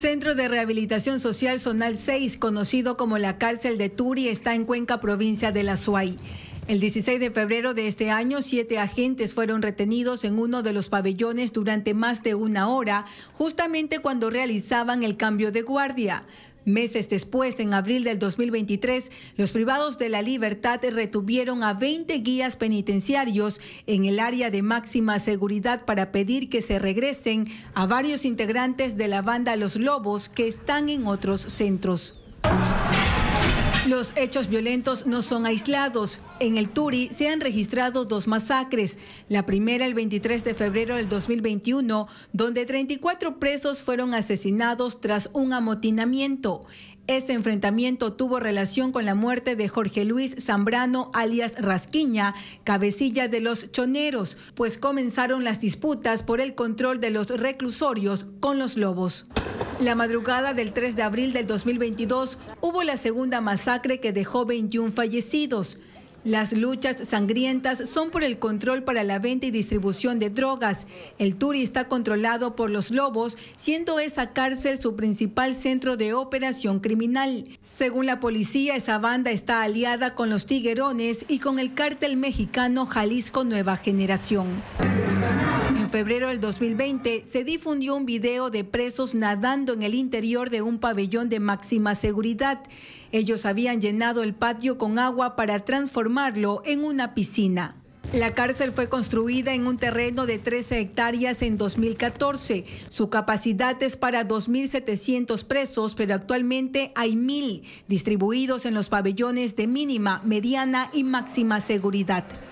Centro de Rehabilitación Social Zonal 6, conocido como la cárcel de Turi, está en Cuenca, provincia de La Suay. El 16 de febrero de este año, siete agentes fueron retenidos en uno de los pabellones durante más de una hora, justamente cuando realizaban el cambio de guardia. Meses después, en abril del 2023, los privados de la libertad retuvieron a 20 guías penitenciarios en el área de máxima seguridad para pedir que se regresen a varios integrantes de la banda Los Lobos que están en otros centros. Los hechos violentos no son aislados. En el Turi se han registrado dos masacres. La primera el 23 de febrero del 2021, donde 34 presos fueron asesinados tras un amotinamiento. Ese enfrentamiento tuvo relación con la muerte de Jorge Luis Zambrano, alias Rasquiña, cabecilla de los choneros, pues comenzaron las disputas por el control de los reclusorios con los lobos. La madrugada del 3 de abril del 2022 hubo la segunda masacre que dejó 21 fallecidos. Las luchas sangrientas son por el control para la venta y distribución de drogas. El Turi está controlado por los lobos, siendo esa cárcel su principal centro de operación criminal. Según la policía, esa banda está aliada con los tiguerones y con el cártel mexicano Jalisco Nueva Generación. En febrero del 2020 se difundió un video de presos nadando en el interior de un pabellón de máxima seguridad. Ellos habían llenado el patio con agua para transformarlo en una piscina. La cárcel fue construida en un terreno de 13 hectáreas en 2014. Su capacidad es para 2.700 presos, pero actualmente hay 1.000 distribuidos en los pabellones de mínima, mediana y máxima seguridad.